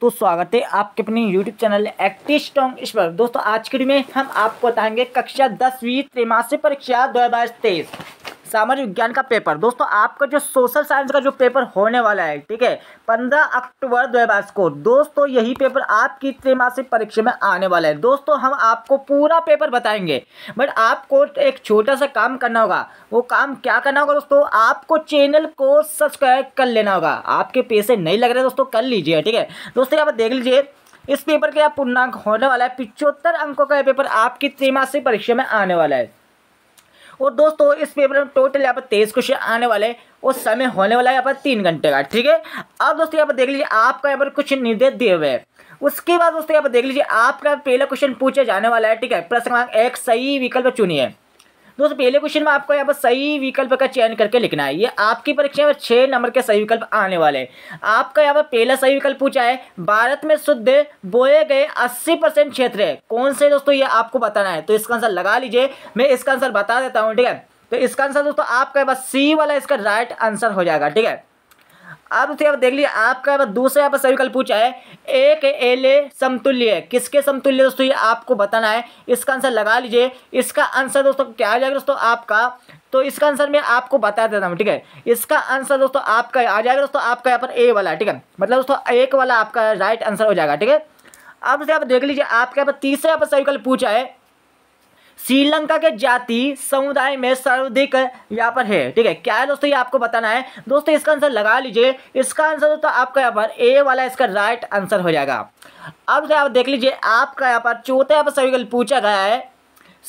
तो स्वागत है आपके अपने YouTube चैनल एक्टिव स्ट्रॉन्ग इस पर दोस्तों आज की वीडियो में हम आपको बताएंगे कक्षा दसवीं त्रिमासिक परीक्षा दो हज़ार तेईस सामाजिक विज्ञान का पेपर दोस्तों आपका जो सोशल साइंस का जो पेपर होने वाला है ठीक है पंद्रह अक्टूबर दो को दोस्तों यही पेपर आपकी त्रिमासिक परीक्षा में आने वाला है दोस्तों हम आपको पूरा पेपर बताएंगे बट आपको एक छोटा सा काम करना होगा वो काम क्या करना होगा दोस्तों आपको चैनल को सब्सक्राइब कर लेना होगा आपके पैसे नहीं लग रहे दोस्तों कर लीजिए ठीक है दोस्तों यहाँ पर देख लीजिए इस पेपर का पूर्णांक होने वाला है पिचहत्तर अंकों का यह पेपर आपकी त्रिमासिक परीक्षा में आने वाला है और तो दोस्तों इस पेपर में टोटल यहाँ पर तेईस क्वेश्चन आने वाले और समय होने वाला है यहाँ पर तीन घंटे का ठीक है अब दोस्तों यहाँ पर देख लीजिए आपका यहाँ पर कुछ निर्देश दिए हुए उसके बाद दोस्तों यहाँ पर देख लीजिए आपका पहला क्वेश्चन पूछा जाने वाला है ठीक है प्रश्न एक सही विकल्प चुनिए दोस्तों पहले क्वेश्चन में आपको यहाँ पर सही विकल्प का चयन करके लिखना है ये आपकी परीक्षा में छः नंबर के सही विकल्प आने वाले हैं आपका यहाँ पर पहला सही विकल्प पूछा है भारत में शुद्ध बोए गए अस्सी परसेंट क्षेत्र है कौन से दोस्तों ये आपको बताना है तो इसका आंसर लगा लीजिए मैं इसका आंसर बता देता हूँ ठीक है तो इसका आंसर दोस्तों आपका बस सी वाला इसका राइट आंसर हो जाएगा ठीक है अब उसके बाद देख लीजिए आपका दूसरा यहाँ पर सर्विकल पूछा है एक एल ए समतुल्य किसके समतुल्य दोस्तों ये आपको बताना है इसका आंसर लगा लीजिए इसका आंसर दोस्तों क्या आ जाएगा दोस्तों आपका तो इसका आंसर मैं आपको बता देता हूँ ठीक है इसका आंसर दोस्तों आपका आ जाएगा दोस्तों आपका यहाँ पर ए वाला ठीक है मतलब दोस्तों एक वाला आपका राइट आंसर हो जाएगा ठीक है अब दोस्तों आप देख लीजिए आपके यहाँ पर तीसरा यहाँ पर सर्विकल पूछा है श्रीलंका के जाति समुदाय में सर्वाधिक यहाँ पर है ठीक है क्या है दोस्तों ये आपको बताना है दोस्तों इसका आंसर लगा लीजिए इसका आंसर तो आपका यहाँ पर ए वाला इसका राइट आंसर हो जाएगा अब आप देख लीजिए आपका यहाँ पर चौथा यहाँ पर सभी पूछा गया है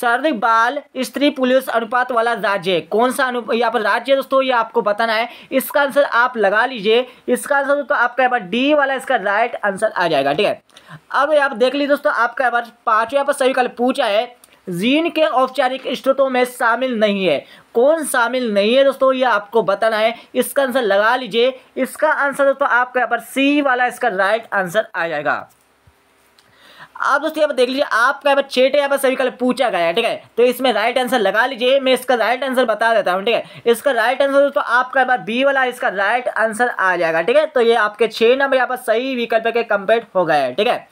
सर्वाधिक बाल स्त्री पुलिस अनुपात वाला राज्य कौन सा अनु यहाँ पर राज्य दोस्तों ये आपको बताना है इसका आंसर आप लगा लीजिए इसका आंसर दोस्तों आपका यहाँ पर डी वाला इसका राइट आंसर आ जाएगा ठीक है अब पर देख लीजिए दोस्तों आपका यहाँ पर पाँचवें यहाँ पर सभी कल पूछा है जीन के औपचारिक स्त्रोतों में शामिल नहीं है कौन शामिल नहीं है दोस्तों ये आपको बताना है इसका आंसर लगा लीजिए इसका आंसर दोस्तों आपका यहाँ पर सी वाला इसका राइट आंसर आ जाएगा आप दोस्तों यहाँ पर देख लीजिए आपका यहाँ पर चेट यहाँ पर सभी कल पूछा गया है ठीक है तो इसमें राइट आंसर लगा लीजिए मैं इसका राइट आंसर बता देता हूँ ठीक है इसका राइट आंसर दोस्तों आपका यहाँ पर बी वाला इसका राइट आंसर आ जाएगा ठीक है तो ये आपके छः नंबर यहाँ पर सही विकल्प के कम्पेट हो गया है ठीक है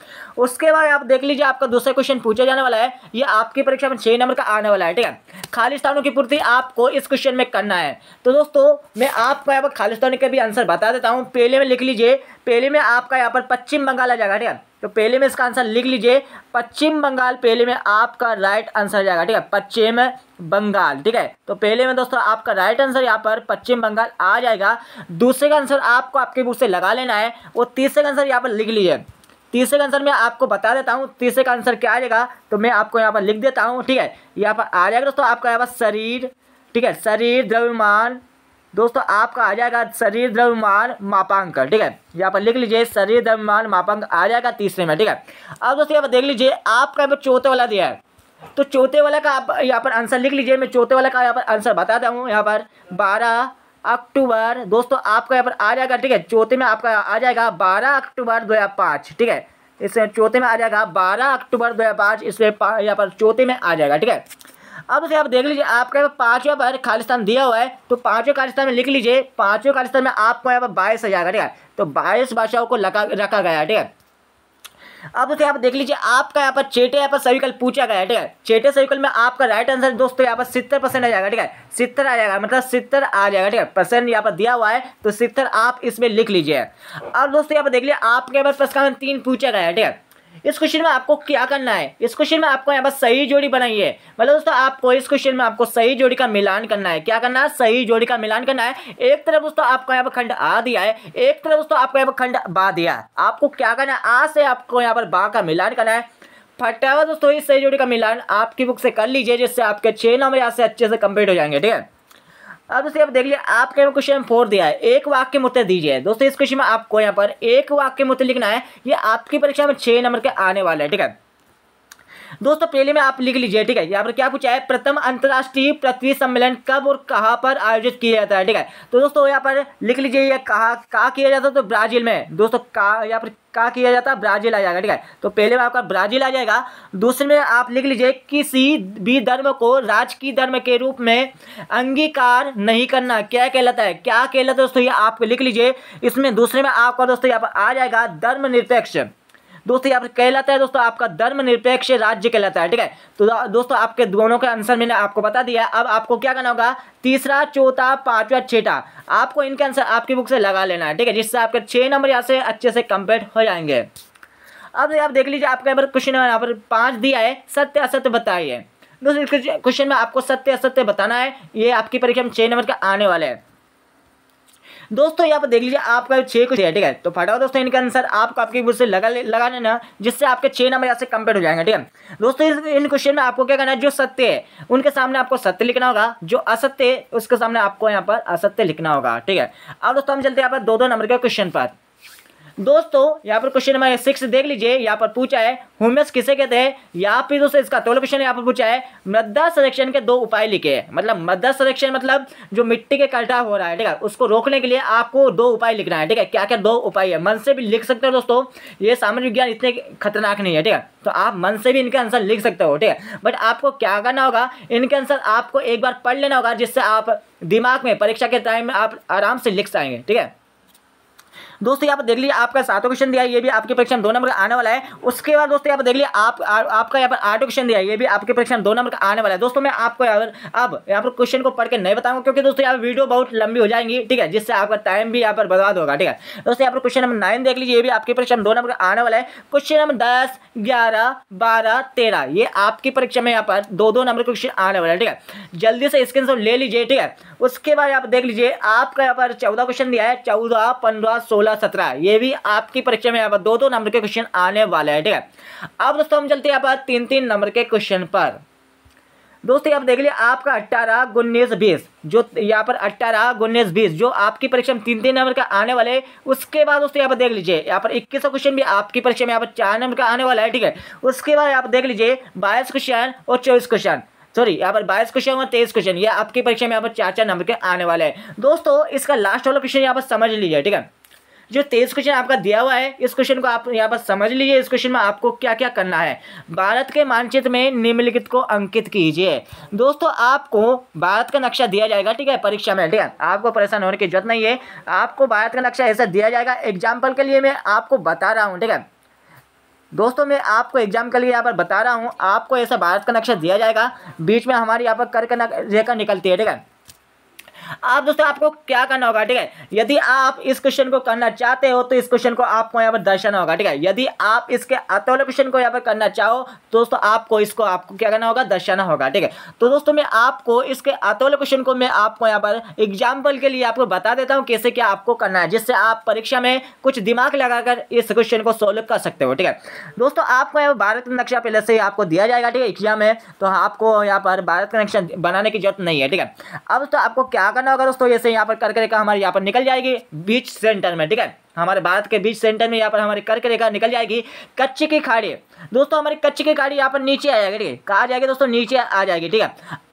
उसके बाद आप देख लीजिए आपका दूसरा क्वेश्चन पूछा जाने वाला है ये आपकी परीक्षा में छः नंबर का आने वाला है ठीक है खालिस्तानों की पूर्ति आपको इस क्वेश्चन में करना है तो दोस्तों मैं आपका यहाँ पर खाली का भी आंसर बता देता हूँ पहले में लिख लीजिए पहले में आपका यहाँ पर पश्चिम बंगाल आ जाएगा ठीक है तो पहले में इसका आंसर लिख लीजिए पश्चिम बंगाल पहले में आपका राइट आंसर जाएगा ठीक है पश्चिम बंगाल ठीक है तो पहले में दोस्तों आपका राइट आंसर यहाँ पर पश्चिम बंगाल आ जाएगा दूसरे का आंसर आपको आपके बुक से लगा लेना है और तीसरे का आंसर यहाँ पर लिख लीजिए तीसरे का आंसर मैं आपको बता देता हूँ तीसरे का आंसर क्या आ जाएगा तो मैं आपको यहाँ पर लिख देता हूँ ठीक है यहाँ पर आ जाएगा दोस्तों आपका यहाँ पर शरीर ठीक है शरीर द्रव्यमान दोस्तों आपका आ जाएगा शरीर द्रव्यमान मापांक ठीक है यहाँ पर लिख लीजिए शरीर द्रव्यमान मापांक आ जाएगा तीसरे में ठीक है अब दोस्तों यहाँ पर देख लीजिए आपका यहाँ पर चौथे वाला दिया है तो चौथे वाला का आप यहाँ पर आंसर लिख लीजिए मैं चौथे वाला का यहाँ पर आंसर बताता हूँ यहाँ पर बारह अक्टूबर दोस्तों आपका यहाँ पर आ जाएगा ठीक है चौथे में आपका आ जाएगा बारह अक्टूबर दो हज़ार पाँच ठीक है इसमें चौथे में आ जाएगा बारह अक्टूबर दो हज़ार पाँच इसमें यहाँ पर चौथे में आ जाएगा ठीक है अब आप देख लीजिए आपका यहाँ पर पाँचवा पर खालिस्तान दिया हुआ है तो पाँचवें खालिस्तान में लिख लीजिए पाँचवें खालिस्तान में आपको यहाँ पर बाईस हजार का ठीक है तो बाईस भाषाओं को लगा रखा गया ठीक है अब उसे आप देख लीजिए आपका यहाँ पर चेटे यहाँ पर सविकल पूछा गया है ठीक है चेटे सविकल में आपका राइट आंसर दोस्तों यहाँ पर सितर परसेंट आ जाएगा ठीक है सितर आ जाएगा मतलब सितर आ जाएगा ठीक है परसेंट यहाँ पर दिया हुआ है तो सितर आप इसमें लिख लीजिए अब दोस्तों यहाँ पर देख लीजिए आपके यहाँ पर प्रश्न तीन पूछा गया है ठीक है इस क्वेश्चन में आपको क्या करना है इस क्वेश्चन में आपको यहाँ पर सही जोड़ी बनाई है मतलब दोस्तों आपको इस क्वेश्चन में आपको सही जोड़ी का मिलान करना है क्या करना है सही जोड़ी का मिलान करना है एक तरफ दोस्तों आपको यहाँ पर खंड आ दिया है एक तरफ दोस्तों आपको यहाँ पर खंड बा दिया है आपको क्या करना है आ से आपको यहाँ पर बा का मिलान करना है फटावा दोस्तों इस सही जोड़ी का मिलान आपकी बुक से कर लीजिए जिससे आपके छः नंबर यहाँ से अच्छे से कंप्लीट हो जाएंगे ठीक है अब दोस्तों आप देख लिया आपके यहाँ क्वेश्चन फोर दिया है एक वाक्य में उत्तर दीजिए दोस्तों इस क्वेश्चन में आपको यहाँ पर एक वाक्य में उत्तर लिखना है ये आपकी परीक्षा में छः नंबर के आने वाले हैं ठीक है दोस्तों पहले में आप लिख लीजिए ठीक है यहाँ पर क्या पूछा है प्रथम अंतर्राष्ट्रीय पृथ्वी सम्मेलन कब और कहाँ पर आयोजित किया जाता है ठीक है तो दोस्तों यहाँ पर लिख लीजिए ये कहा कहा किया जाता है तो ब्राजील में दोस्तों कहा यहाँ पर कहा किया जाता है ब्राजील आ जाएगा ठीक है तो पहले में आपका ब्राजील आ जाएगा दूसरे में आप लिख लीजिए किसी भी धर्म को राजकीय धर्म के रूप में अंगीकार नहीं करना क्या कहलाता है क्या कहलाता है दोस्तों ये आप लिख लीजिए इसमें दूसरे में आपका दोस्तों यहाँ पर आ जाएगा धर्मनिरपेक्ष दोस्तों यहाँ पर कहलाता है दोस्तों आपका धर्मनिरपेक्ष राज्य कहलाता है ठीक है तो दोस्तों आपके दोनों का आंसर मैंने आपको बता दिया अब आपको क्या करना होगा तीसरा चौथा पांचवा छठा आपको इनके आंसर आपकी बुक से लगा लेना है ठीक है जिससे आपके छः नंबर यहाँ से अच्छे से कंप्लीट हो जाएंगे अब आप देख लीजिए आपके यहाँ पर क्वेश्चन यहाँ पर पाँच दिया है सत्य असत्य बताइए दोस्तों क्वेश्चन में आपको सत्य असत्य बताना है ये आपकी परीक्षा में छः नंबर का आने वाला है दोस्तों यहाँ पर देख लीजिए आपका छह कुछ है ठीक है तो फटाओ दोस्तों इनके आंसर आपको आपकी बुक से लगा लगा लेना जिससे आपके छह नंबर यहाँ से कंप्लीट हो जाएंगे ठीक है दोस्तों इन क्वेश्चन में आपको क्या करना है जो सत्य है उनके सामने आपको सत्य लिखना होगा जो असत्य है उसके सामने आपको यहाँ पर असत्य लिखना होगा ठीक है अब दोस्तों हम चलते हैं यहाँ पर दो दो नंबर के क्वेश्चन पर दोस्तों यहाँ पर क्वेश्चन नंबर सिक्स देख लीजिए यहाँ पर पूछा है हुमस किसे कहते हैं यहाँ फिर दोस्तों इसका टोल क्वेश्चन यहाँ पर पूछा है मृदा संरक्षण के दो उपाय लिखे हैं मतलब मृदा संरक्षण मतलब जो मिट्टी के कल्टा हो रहा है ठीक है उसको रोकने के लिए आपको दो उपाय लिखना है ठीक है क्या क्या दो उपाय है मन से भी लिख सकते हो दोस्तों ये सामान्य विज्ञान इतने खतरनाक नहीं है ठीक है तो आप मन से भी इनके आंसर लिख सकते हो ठीक है बट आपको क्या करना होगा इनके आंसर आपको एक बार पढ़ लेना होगा जिससे आप दिमाग में परीक्षा के टाइम में आप आराम से लिख पाएंगे ठीक है दोस्तों यहाँ पर देख लीजिए आपका सातों क्वेश्चन दिया ये भी आपके परीक्षा दो नंबर का आने वाला है उसके बाद दोस्तों यहाँ पर देख लीजिए आप आपका यहाँ पर आठों क्वेश्चन दिया है ये भी आपके परीक्षा दो नंबर का आने वाला है दोस्तों मैं आपको यहाँ पर अब यहाँ पर क्वेश्चन को पढ़ के नहीं बताऊंगा क्योंकि दोस्तों यहाँ वीडियो बहुत लंबी हो जाएंगी ठीक है जिससे आपका टाइम भी यहाँ पर बर्बाद होगा ठीक है दोस्तों यहाँ पर क्वेश्चन नंबर नाइन देख लीजिए ये भी आपके परीक्षा दो नंबर का आने वाला है क्वेश्चन नंबर दस ग्यारह बारह तेरह ये आपकी परीक्षा में यहाँ पर दो दो नंबर क्वेश्चन आने वाला है ठीक है जल्दी से स्क्रीन ले लीजिए ठीक है उसके बाद पर देख लीजिए आपका यहाँ पर चौदह क्वेश्चन दिया है चौदह पंद्रह सोलह सोलह सत्रह ये भी आपकी परीक्षा में यहाँ पर दो दो नंबर के क्वेश्चन आने वाले हैं ठीक है अब दोस्तों हम चलते हैं यहाँ पर तीन तीन नंबर के क्वेश्चन पर दोस्तों आप देख लिए आपका अट्ठारह उन्नीस बीस जो यहाँ पर अट्ठारह उन्नीस बीस जो आपकी परीक्षा में तीन तीन नंबर का आने वाले उसके बाद दोस्तों यहाँ पर देख लीजिए यहाँ पर इक्कीस क्वेश्चन भी आपकी परीक्षा में यहाँ पर चार नंबर का आने वाला है ठीक है उसके बाद यहाँ पर देख लीजिए बाईस क्वेश्चन और चौबीस क्वेश्चन सॉरी यहाँ पर बाईस क्वेश्चन और तेईस क्वेश्चन ये आपकी परीक्षा में यहाँ पर चार चार नंबर के आने वाले हैं दोस्तों इसका लास्ट वाला क्वेश्चन यहाँ पर समझ लीजिए ठीक है जो तेईस क्वेश्चन आपका दिया हुआ है इस क्वेश्चन को आप यहाँ पर समझ लीजिए इस क्वेश्चन में आपको क्या क्या करना है भारत के मानचित्र में निम्नलिखित को अंकित कीजिए दोस्तों आपको भारत का नक्शा दिया जाएगा ठीक है परीक्षा में ठीक है आपको परेशान होने की जरूरत नहीं है आपको भारत का नक्शा ऐसा दिया जाएगा एग्जाम्पल के लिए मैं आपको बता रहा हूँ ठीक है दोस्तों मैं आपको एग्जाम के लिए यहाँ पर बता रहा हूँ आपको ऐसा भारत का नक्शा दिया जाएगा बीच में हमारे यहाँ पर कर रेखा निकलती है ठीक है आप दोस्तों आपको क्या करना होगा ठीक है यदि आप इस क्वेश्चन को करना चाहते हो तो इस क्वेश्चन को आपको यहाँ पर दर्शाना होगा ठीक है यदि आप इसके आते वाले क्वेश्चन को यहाँ पर करना चाहो दोस्तों आपको इसको आपको क्या करना होगा दर्शाना होगा ठीक है तो दोस्तों मैं आपको इसके आते वाले क्वेश्चन को मैं आपको यहाँ पर एग्जाम्पल के लिए आपको बता देता हूँ कैसे क्या आपको करना है जिससे आप परीक्षा में कुछ दिमाग लगाकर इस क्वेश्चन को सोल्व कर सकते हो ठीक है दोस्तों आपको यहाँ पर भारत का नक्शा पहले से आपको दिया जाएगा ठीक है एग्जाम है तो आपको यहाँ पर भारत का नक्शा बनाने की जरूरत नहीं है ठीक है अब दोस्तों आपको क्या करना करना होगा दोस्तों ऐसे यहाँ पर कर करेगा हमारे यहाँ पर निकल जाएगी बीच सेंटर में ठीक है हमारे भारत के बीच सेंटर में यहाँ पर हमारी कर्क रेखा निकल जाएगी कच्छ की खाड़ी दोस्तों हमारी कच्छ की खाड़ी यहाँ पर नीचे आ जाएगी ठीक है कहा जाएगी दोस्तों नीचे आ जाएगी ठीक है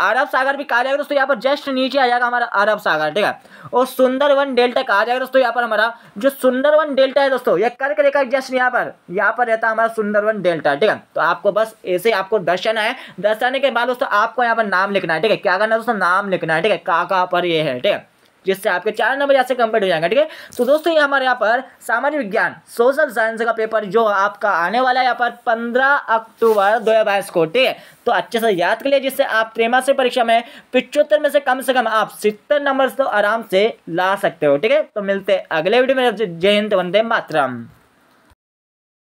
अरब सागर भी कहा जाएगा दोस्तों यहाँ पर जस्ट नीचे आ जाएगा हमारा अरब सागर ठीक है और सुंदरवन डेल्टा कहा जाएगा दोस्तों यहाँ पर हमारा जो सुंदरवन डेल्टा है दोस्तों ये कर्क रेखा जस्ट यहाँ पर यहाँ पर रहता है हमारा सुंदरवन डेल्टा ठीक है तो आपको बस ऐसे आपको दर्शाना है दर्शाने के बाद दोस्तों आपको यहाँ पर नाम लिखना है ठीक है क्या करना है दोस्तों नाम लिखना है ठीक है काका कहाँ पर ये है ठीक है जिससे आपके चार नंबर यहाँ से कंप्लीट हो जाएंगे ठीक है तो दोस्तों ये हमारे यहाँ पर सामान्य विज्ञान सोशल साइंस का पेपर जो आपका आने वाला है यहाँ पर पंद्रह अक्टूबर दो को ठीक है तो अच्छे से याद कर लिए जिससे आप से परीक्षा में पिछोत्तर में से कम से कम आप सितर नंबर तो आराम से ला सकते हो ठीक है तो मिलते अगले वीडियो में जय हिंद वंदे मातरम